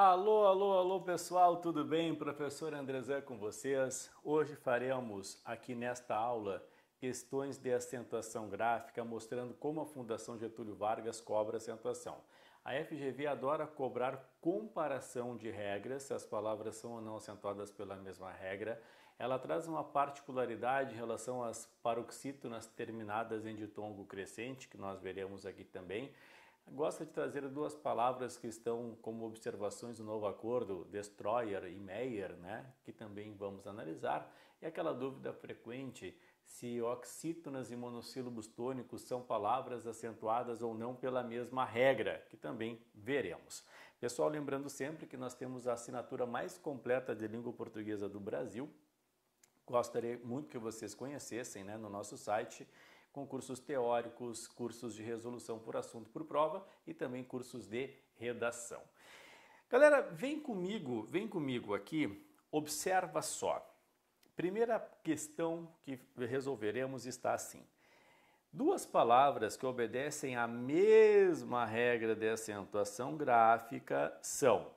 Alô, alô, alô pessoal, tudo bem? Professor Andrezé com vocês. Hoje faremos aqui nesta aula questões de acentuação gráfica mostrando como a Fundação Getúlio Vargas cobra acentuação. A FGV adora cobrar comparação de regras, se as palavras são ou não acentuadas pela mesma regra. Ela traz uma particularidade em relação às paroxítonas terminadas em ditongo crescente, que nós veremos aqui também. Gosta de trazer duas palavras que estão como observações do novo acordo, Destroyer e Meyer, né? que também vamos analisar, e aquela dúvida frequente se oxítonas e monossílabos tônicos são palavras acentuadas ou não pela mesma regra, que também veremos. Pessoal, lembrando sempre que nós temos a assinatura mais completa de língua portuguesa do Brasil. Gostaria muito que vocês conhecessem né, no nosso site com cursos teóricos, cursos de resolução por assunto por prova e também cursos de redação. Galera, vem comigo, vem comigo aqui, observa só. Primeira questão que resolveremos está assim. Duas palavras que obedecem à mesma regra de acentuação gráfica são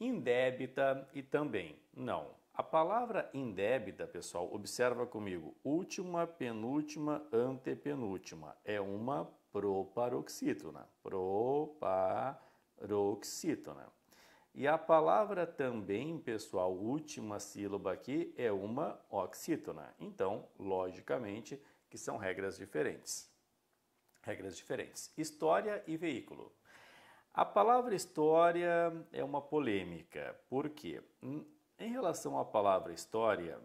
indébita e também não. A palavra indébita, pessoal, observa comigo, última, penúltima, antepenúltima, é uma proparoxítona, proparoxítona. E a palavra também, pessoal, última sílaba aqui é uma oxítona. Então, logicamente, que são regras diferentes. Regras diferentes. História e veículo. A palavra história é uma polêmica. Por quê? Hum, em relação à palavra história,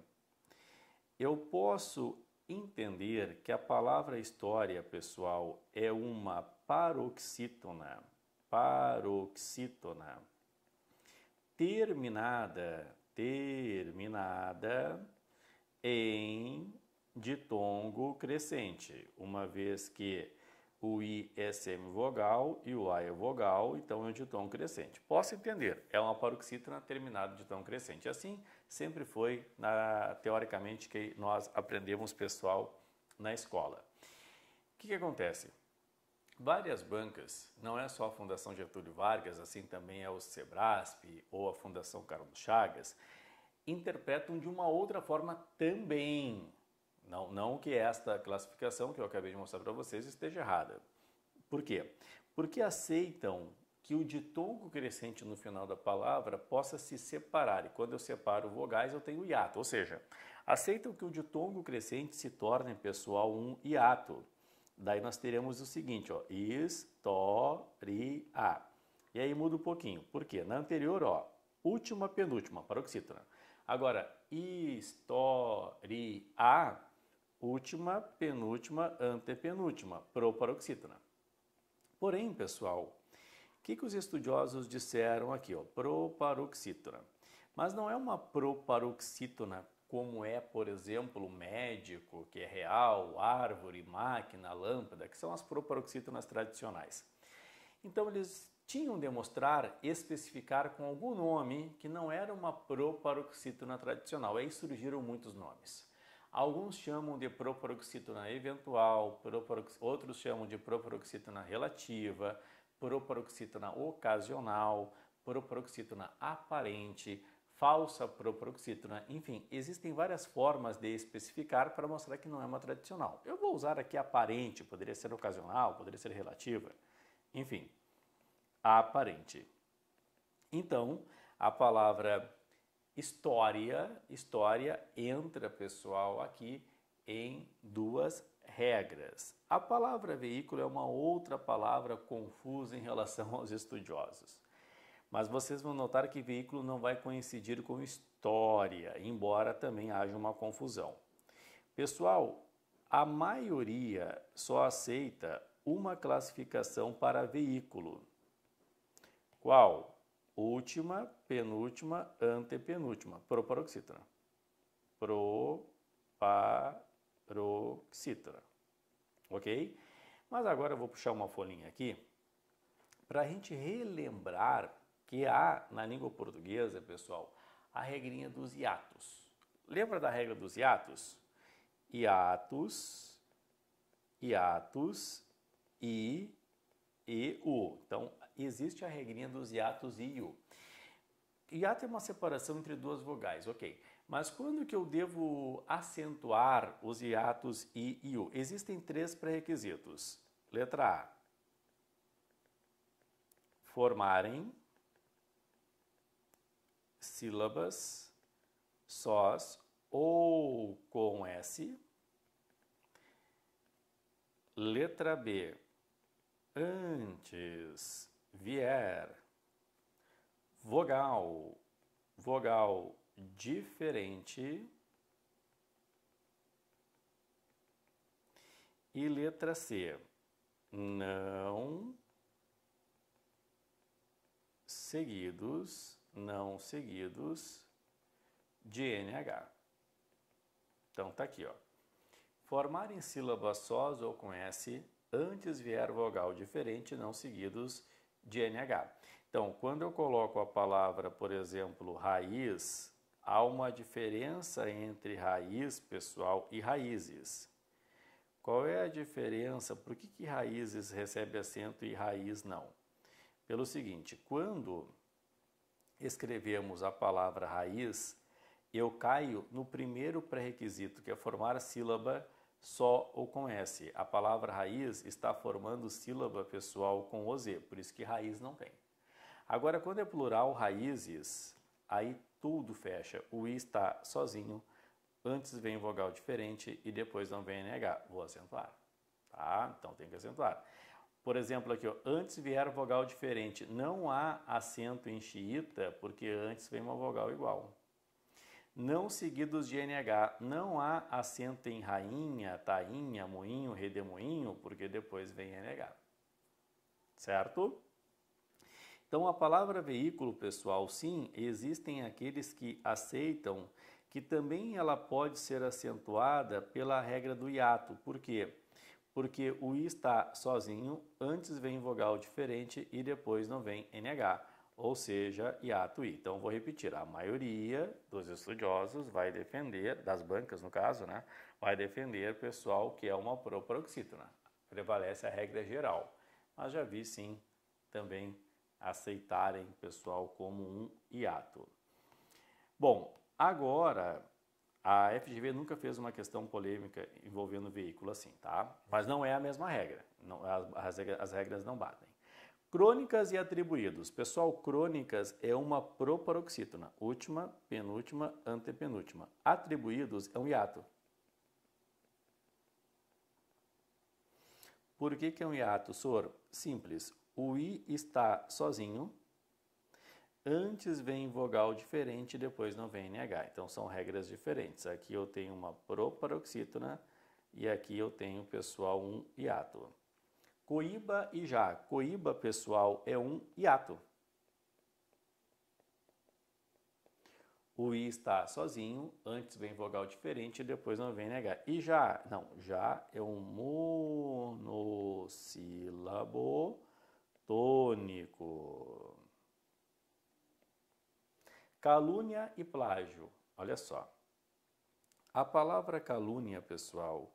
eu posso entender que a palavra história, pessoal, é uma paroxítona, paroxítona, terminada, terminada em ditongo crescente, uma vez que o I é vogal e o A é vogal, então é de ditom crescente. Posso entender, é uma paroxítona terminada de tom crescente. Assim sempre foi, na, teoricamente, que nós aprendemos pessoal na escola. O que, que acontece? Várias bancas, não é só a Fundação Getúlio Vargas, assim também é o Sebrasp ou a Fundação Carlos Chagas, interpretam de uma outra forma também não, não que esta classificação que eu acabei de mostrar para vocês esteja errada. Por quê? Porque aceitam que o ditongo crescente no final da palavra possa se separar. E quando eu separo vogais, eu tenho hiato. Ou seja, aceitam que o ditongo crescente se torne, pessoal, um hiato. Daí nós teremos o seguinte, ó, história. E aí muda um pouquinho. Por quê? Na anterior, ó, última, penúltima, paroxítona. Agora, história última, penúltima, antepenúltima, proparoxítona. Porém, pessoal, o que, que os estudiosos disseram aqui? Ó, proparoxítona. Mas não é uma proparoxítona como é, por exemplo, o médico, que é real, árvore, máquina, lâmpada, que são as proparoxítonas tradicionais. Então eles tinham de mostrar, especificar com algum nome que não era uma proparoxítona tradicional. Aí surgiram muitos nomes. Alguns chamam de proparoxítona eventual, proparox... outros chamam de proparoxítona relativa, proparoxítona ocasional, proparoxítona aparente, falsa proparoxítona. Enfim, existem várias formas de especificar para mostrar que não é uma tradicional. Eu vou usar aqui aparente, poderia ser ocasional, poderia ser relativa. Enfim, aparente. Então, a palavra História, história entra, pessoal, aqui em duas regras. A palavra veículo é uma outra palavra confusa em relação aos estudiosos. Mas vocês vão notar que veículo não vai coincidir com história, embora também haja uma confusão. Pessoal, a maioria só aceita uma classificação para veículo. Qual? última, penúltima, antepenúltima. Proparoxítona. Proparoxítona. Ok? Mas agora eu vou puxar uma folhinha aqui para a gente relembrar que há na língua portuguesa, pessoal, a regrinha dos hiatos. Lembra da regra dos hiatos? Hiatos, hiatos, i e u. Então, existe a regrinha dos hiatos e iu. Hiato é uma separação entre duas vogais, ok. Mas quando que eu devo acentuar os hiatos e iu? Existem três pré-requisitos. Letra A. Formarem sílabas sós ou com S. Letra B. Antes vier. Vogal, vogal diferente. E letra C, não seguidos, não seguidos de NH. Então tá aqui, ó. Formar em sílaba sós ou com S antes vier vogal diferente, não seguidos de NH. Então, quando eu coloco a palavra, por exemplo, raiz, há uma diferença entre raiz pessoal e raízes. Qual é a diferença? Por que, que raízes recebe acento e raiz não? Pelo seguinte, quando escrevemos a palavra raiz, eu caio no primeiro pré-requisito, que é formar a sílaba só ou com S. A palavra raiz está formando sílaba pessoal com o Z, por isso que raiz não tem. Agora, quando é plural, raízes, aí tudo fecha. O I está sozinho, antes vem vogal diferente e depois não vem NH. Vou acentuar. Tá? Então tem que acentuar. Por exemplo, aqui, ó, antes vier vogal diferente. Não há acento em xiita, porque antes vem uma vogal igual não seguidos de NH. Não há acento em rainha, tainha, moinho, redemoinho, porque depois vem NH. Certo? Então, a palavra veículo, pessoal, sim, existem aqueles que aceitam que também ela pode ser acentuada pela regra do hiato. Por quê? Porque o i está sozinho, antes vem vogal diferente e depois não vem NH ou seja, hiato i. Então vou repetir, a maioria dos estudiosos vai defender, das bancas no caso, né, vai defender pessoal que é uma proparoxítona. Prevalece a regra geral, mas já vi sim também aceitarem pessoal como um hiato. Bom, agora a FGV nunca fez uma questão polêmica envolvendo veículo assim, tá? Mas não é a mesma regra, não, as, as regras não batem. Crônicas e atribuídos. Pessoal, crônicas é uma proparoxítona, última, penúltima, antepenúltima. Atribuídos é um hiato. Por que, que é um hiato, Sor? Simples. O i está sozinho, antes vem vogal diferente, e depois não vem NH. Então são regras diferentes. Aqui eu tenho uma proparoxítona e aqui eu tenho, pessoal, um hiato. Coíba e já. Coíba, pessoal, é um hiato. O i está sozinho, antes vem vogal diferente e depois não vem negar. E já, não, já é um monossílabo tônico. Calúnia e plágio. Olha só. A palavra calúnia, pessoal,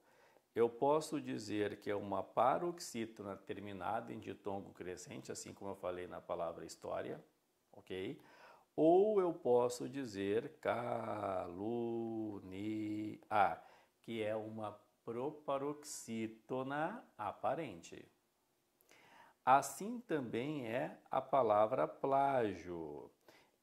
eu posso dizer que é uma paroxítona terminada em ditongo crescente, assim como eu falei na palavra história, ok? Ou eu posso dizer caluniar, que é uma proparoxítona aparente. Assim também é a palavra plágio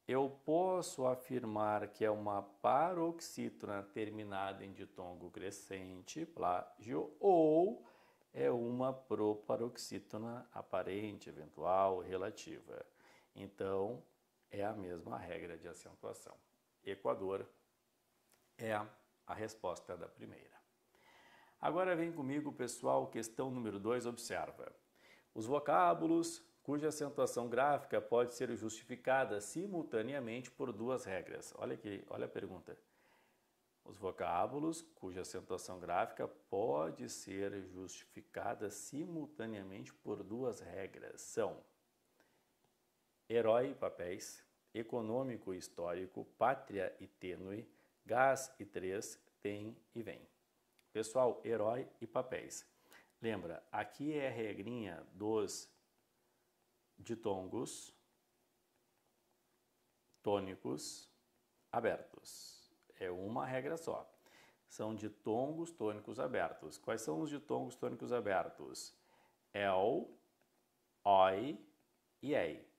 eu posso afirmar que é uma paroxítona terminada em ditongo crescente, plágio, ou é uma proparoxítona aparente, eventual, relativa. Então, é a mesma regra de acentuação. Equador é a resposta da primeira. Agora vem comigo, pessoal, questão número 2, observa. Os vocábulos cuja acentuação gráfica pode ser justificada simultaneamente por duas regras. Olha aqui, olha a pergunta. Os vocábulos cuja acentuação gráfica pode ser justificada simultaneamente por duas regras são herói e papéis, econômico e histórico, pátria e tênue, gás e três, tem e vem. Pessoal, herói e papéis. Lembra, aqui é a regrinha dos ditongos tônicos abertos. É uma regra só. São ditongos tônicos abertos. Quais são os ditongos tônicos abertos? El, oi e ei.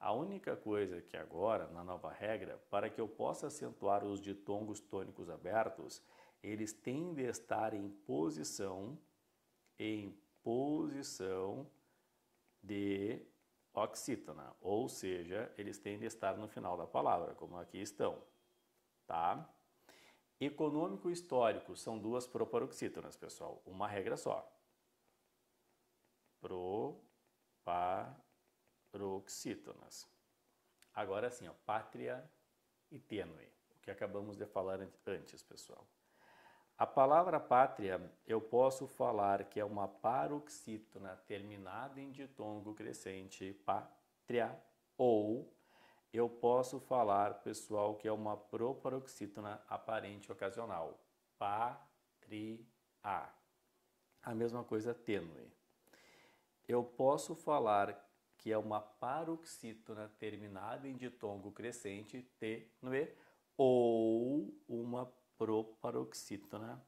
A única coisa que agora, na nova regra, para que eu possa acentuar os ditongos tônicos abertos, eles têm de estar em posição, em posição de oxítona, ou seja, eles tendem a estar no final da palavra, como aqui estão, tá? Econômico e histórico são duas proparoxítonas, pessoal, uma regra só. Proparoxítonas. Agora sim, ó, pátria e tênue, o que acabamos de falar antes, pessoal. A palavra pátria, eu posso falar que é uma paroxítona terminada em ditongo crescente, pátria, ou eu posso falar, pessoal, que é uma proparoxítona aparente ocasional, pátria. A mesma coisa tênue. Eu posso falar que é uma paroxítona terminada em ditongo crescente, tênue, ou uma proparoxítona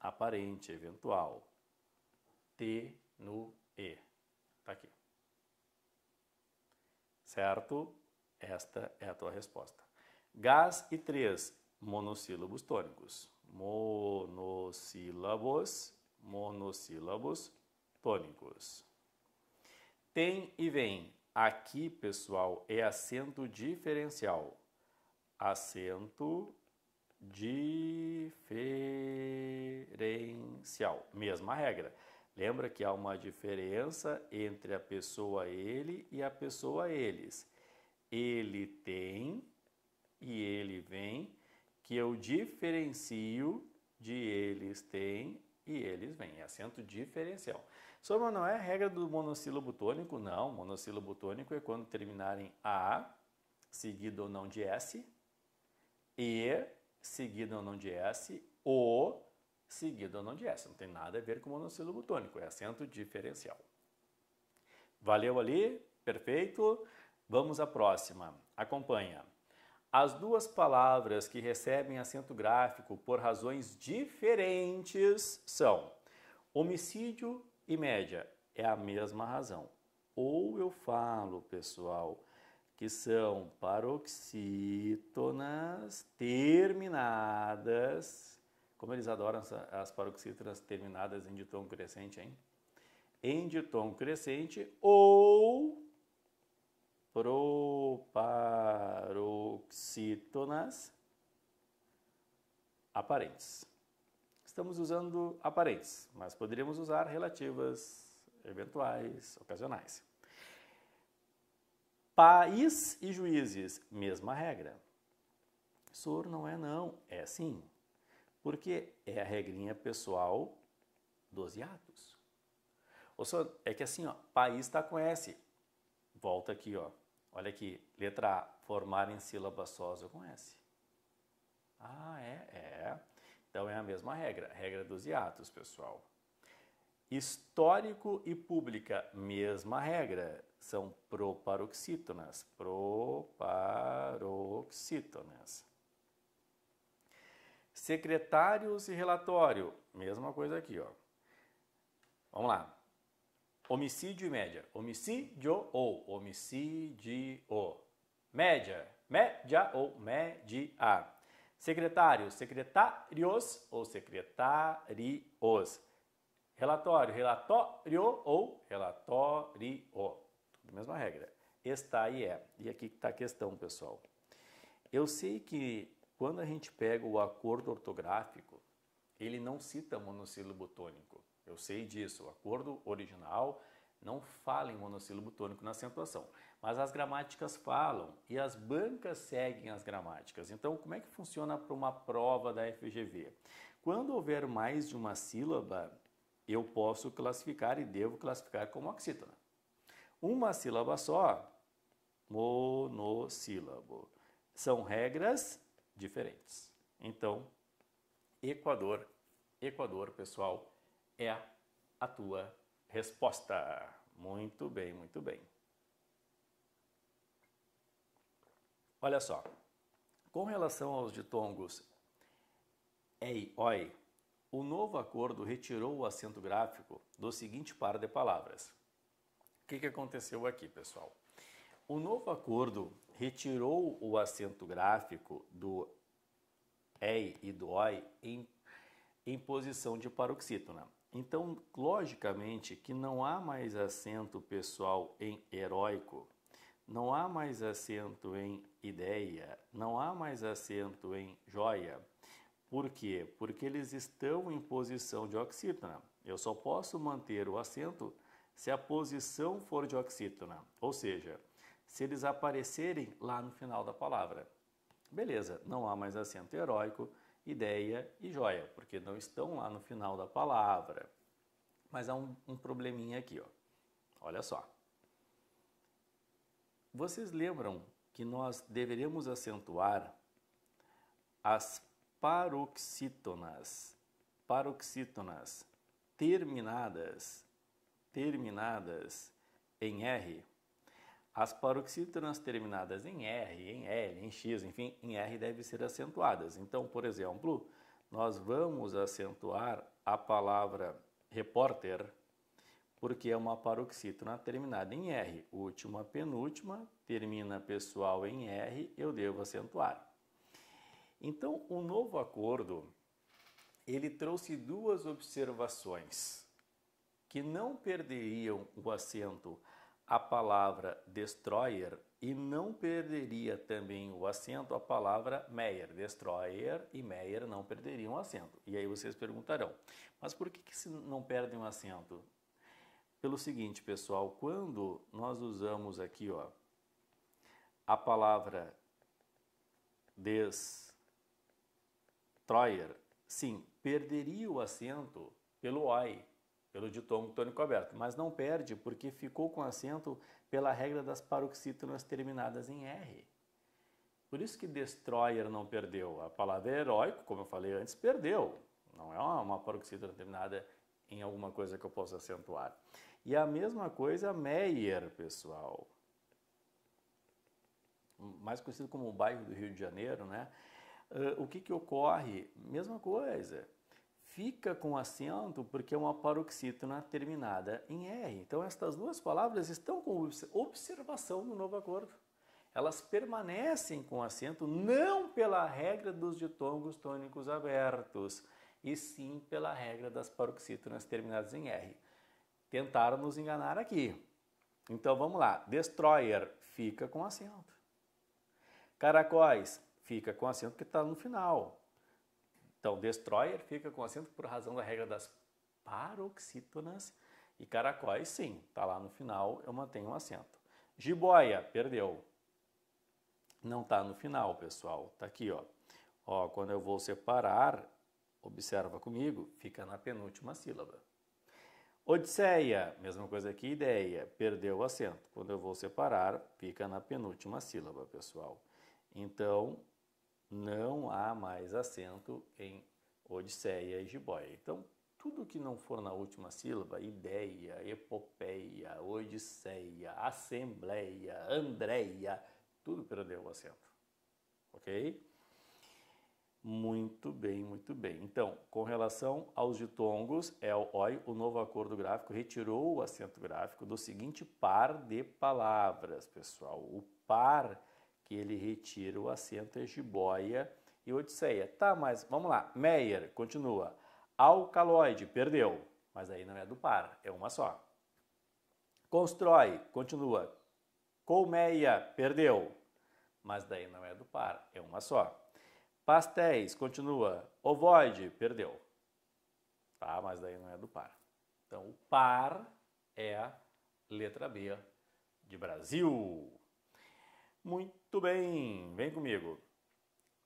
aparente, eventual. T no E. Está aqui. Certo? Esta é a tua resposta. Gás e três monossílabos tônicos. Monossílabos, monossílabos tônicos. Tem e vem. Aqui, pessoal, é acento diferencial. Acento diferencial. Mesma regra. Lembra que há uma diferença entre a pessoa ele e a pessoa eles. Ele tem e ele vem, que eu diferencio de eles têm e eles vêm. É acento diferencial. soma não é regra do monossílabo tônico, não. Monossílabo tônico é quando terminarem A, seguido ou não de S, E seguido ou não de S, O seguido ou não de S. Não tem nada a ver com monossílabo tônico, é acento diferencial. Valeu ali? Perfeito? Vamos à próxima. Acompanha. As duas palavras que recebem acento gráfico por razões diferentes são homicídio e média. É a mesma razão. Ou eu falo, pessoal, que são paroxítonas terminadas. Como eles adoram as paroxítonas terminadas em ditongo crescente, hein? Em ditongo crescente ou proparoxítonas aparentes. Estamos usando aparentes, mas poderíamos usar relativas, eventuais, ocasionais. País e juízes, mesma regra. Soro não é não, é sim. Porque é a regrinha pessoal dos atos. Ou seja, é que assim, ó, país está com S. Volta aqui, ó. Olha aqui, letra A, formar em sílaba sósia com S. Ah, é, é. Então é a mesma regra, regra dos hiatos, pessoal. Histórico e pública, mesma regra são proparoxítonas, proparoxítonas. Secretários e relatório, mesma coisa aqui, ó. Vamos lá. Homicídio e média. Homicídio ou homicídio. Média, média ou média. Secretário, secretários ou secretários. Relatório, relatório ou relatório da mesma regra. Está e é. E aqui está a questão, pessoal. Eu sei que quando a gente pega o acordo ortográfico, ele não cita monossílabo tônico. Eu sei disso. O acordo original não fala em monossílabo tônico na acentuação, mas as gramáticas falam e as bancas seguem as gramáticas. Então, como é que funciona para uma prova da FGV? Quando houver mais de uma sílaba, eu posso classificar e devo classificar como oxítona. Uma sílaba só, monossílabo. São regras diferentes. Então, Equador, Equador, pessoal, é a tua resposta. Muito bem, muito bem. Olha só, com relação aos ditongos ei, oi, o novo acordo retirou o acento gráfico do seguinte par de palavras: que, que aconteceu aqui, pessoal? O novo acordo retirou o assento gráfico do EI e do OI em, em posição de paroxítona. Então, logicamente que não há mais assento pessoal em heróico, não há mais assento em ideia, não há mais assento em joia. Por quê? Porque eles estão em posição de oxítona. Eu só posso manter o assento se a posição for de oxítona, ou seja, se eles aparecerem lá no final da palavra. Beleza, não há mais acento heróico, ideia e joia, porque não estão lá no final da palavra. Mas há um, um probleminha aqui, ó. olha só. Vocês lembram que nós deveremos acentuar as paroxítonas, paroxítonas terminadas terminadas em R, as paroxítonas terminadas em R, em L, em X, enfim, em R devem ser acentuadas. Então, por exemplo, nós vamos acentuar a palavra repórter, porque é uma paroxítona terminada em R. Última, penúltima, termina pessoal em R, eu devo acentuar. Então, o novo acordo, ele trouxe duas observações que não perderiam o acento a palavra destroyer e não perderia também o acento a palavra Meyer. Destroyer e Meyer não perderiam o acento. E aí vocês perguntarão, mas por que, que se não perdem o acento? Pelo seguinte, pessoal, quando nós usamos aqui ó, a palavra destroyer, sim, perderia o acento pelo oi, pelo ditongo tônico aberto, mas não perde porque ficou com acento pela regra das paroxítonas terminadas em R. Por isso que destroyer não perdeu. A palavra é heróico, como eu falei antes, perdeu. Não é uma paroxítona terminada em alguma coisa que eu possa acentuar. E a mesma coisa Meyer, pessoal. Mais conhecido como o bairro do Rio de Janeiro, né? Uh, o que, que ocorre? Mesma coisa fica com acento porque é uma paroxítona terminada em R. Então, estas duas palavras estão com observação no novo acordo. Elas permanecem com acento não pela regra dos ditongos tônicos abertos, e sim pela regra das paroxítonas terminadas em R. Tentaram nos enganar aqui. Então vamos lá. Destroyer fica com acento. Caracóis fica com acento que está no final. Então, destroyer fica com acento por razão da regra das paroxítonas e caracóis, sim, está lá no final, eu mantenho um acento. Jiboia, perdeu. Não está no final, pessoal, está aqui, ó. Ó, quando eu vou separar, observa comigo, fica na penúltima sílaba. Odisseia, mesma coisa aqui, ideia, perdeu o acento. Quando eu vou separar, fica na penúltima sílaba, pessoal. Então, não há mais acento em Odisseia e Gibóia. Então, tudo que não for na última sílaba, ideia, epopeia, odisseia, assembleia, andreia, tudo perdeu o acento. Ok? Muito bem, muito bem. Então, com relação aos ditongos, é o o novo acordo gráfico, retirou o acento gráfico do seguinte par de palavras, pessoal. O par que ele retira o acento é jiboia e odisseia. Tá, mas vamos lá. Meyer, continua. Alcaloide, perdeu. Mas aí não é do par, é uma só. Constrói, continua. Colmeia, perdeu. Mas daí não é do par, é uma só. Pastéis, continua. Ovoide, perdeu. Tá, mas daí não é do par. Então, o par é a letra B de Brasil. Muito tudo bem, vem comigo.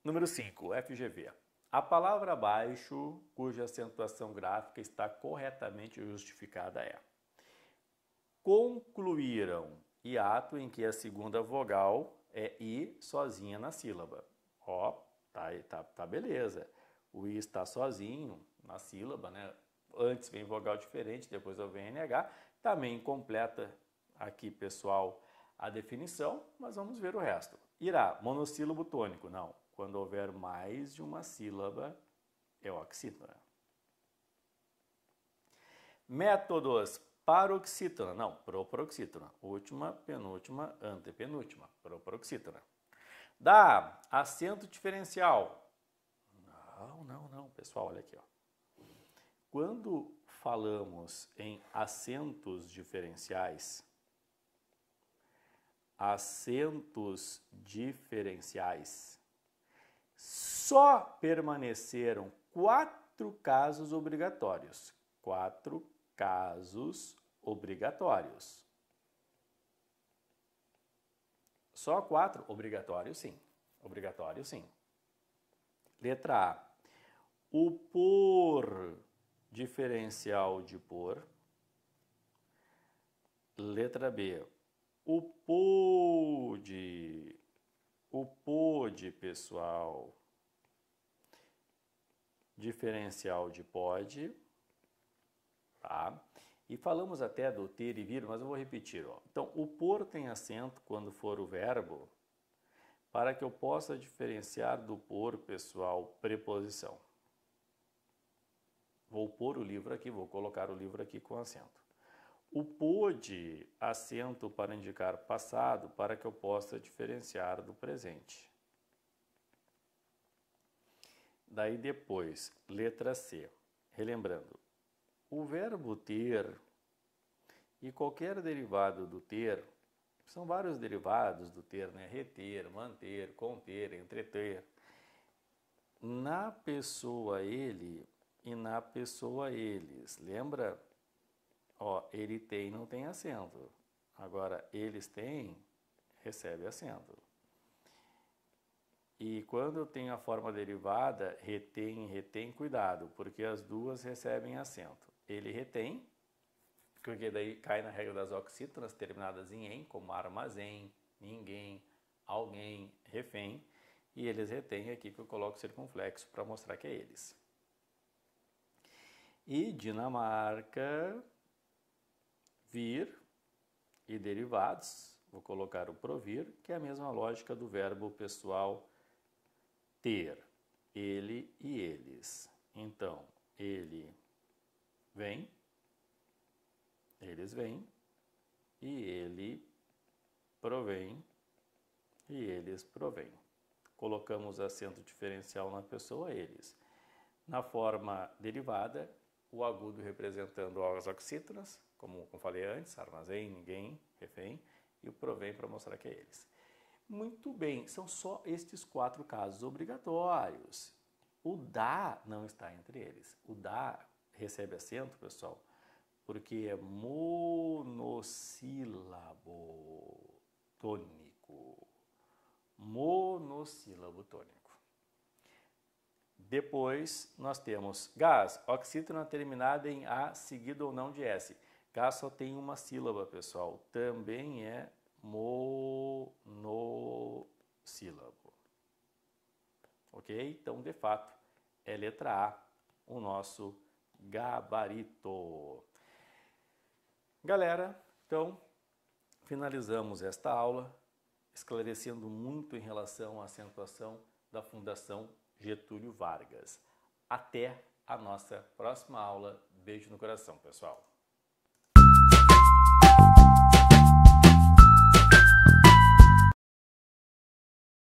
Número 5, FGV. A palavra abaixo, cuja acentuação gráfica está corretamente justificada é concluíram hiato em que a segunda vogal é i sozinha na sílaba. Ó, tá, tá, tá beleza. O i está sozinho na sílaba, né? Antes vem vogal diferente, depois vem NH. Também completa aqui, pessoal, a definição, mas vamos ver o resto. Irá, monossílabo tônico. Não, quando houver mais de uma sílaba, é oxítona. Métodos, paroxítona. Não, proproxítona. Última, penúltima, antepenúltima. Proproxítona. Dá, acento diferencial. Não, não, não. Pessoal, olha aqui. Ó. Quando falamos em acentos diferenciais, assentos diferenciais, só permaneceram quatro casos obrigatórios. Quatro casos obrigatórios. Só quatro? Obrigatório, sim. Obrigatório, sim. Letra A. O por diferencial de por. Letra B. O pôde, o pôde, pessoal. Diferencial de pode, tá? E falamos até do ter e vir, mas eu vou repetir. Ó. Então, o por tem acento quando for o verbo, para que eu possa diferenciar do por, pessoal, preposição. Vou pôr o livro aqui, vou colocar o livro aqui com acento. O pôde assento para indicar passado para que eu possa diferenciar do presente. Daí depois, letra C. Relembrando, o verbo ter e qualquer derivado do ter, são vários derivados do ter, né? Reter, manter, conter, entreter. Na pessoa ele e na pessoa eles. Lembra? Ó, ele tem não tem assento. Agora, eles têm, recebe assento. E quando eu tenho a forma derivada, retém, retém, cuidado, porque as duas recebem assento. Ele retém, porque daí cai na regra das oxítonas terminadas em em, como armazém, ninguém, alguém, refém, e eles retêm aqui que eu coloco circunflexo para mostrar que é eles. E Dinamarca, vir e derivados, vou colocar o provir, que é a mesma lógica do verbo pessoal ter, ele e eles. Então, ele vem, eles vêm, e ele provém, e eles provém. Colocamos acento diferencial na pessoa eles. Na forma derivada, o agudo representando as oxítonas, como, como falei antes, armazém, ninguém, refém, e o provém para mostrar que é eles. Muito bem, são só estes quatro casos obrigatórios. O da não está entre eles. O da recebe acento, pessoal, porque é monossílabo tônico. Monossílabo tônico. Depois nós temos gás, oxítona terminada em A seguido ou não de S. Cá só tem uma sílaba, pessoal. Também é monossílabo. Ok? Então, de fato, é letra A o nosso gabarito. Galera, então, finalizamos esta aula esclarecendo muito em relação à acentuação da Fundação Getúlio Vargas. Até a nossa próxima aula. Beijo no coração, pessoal.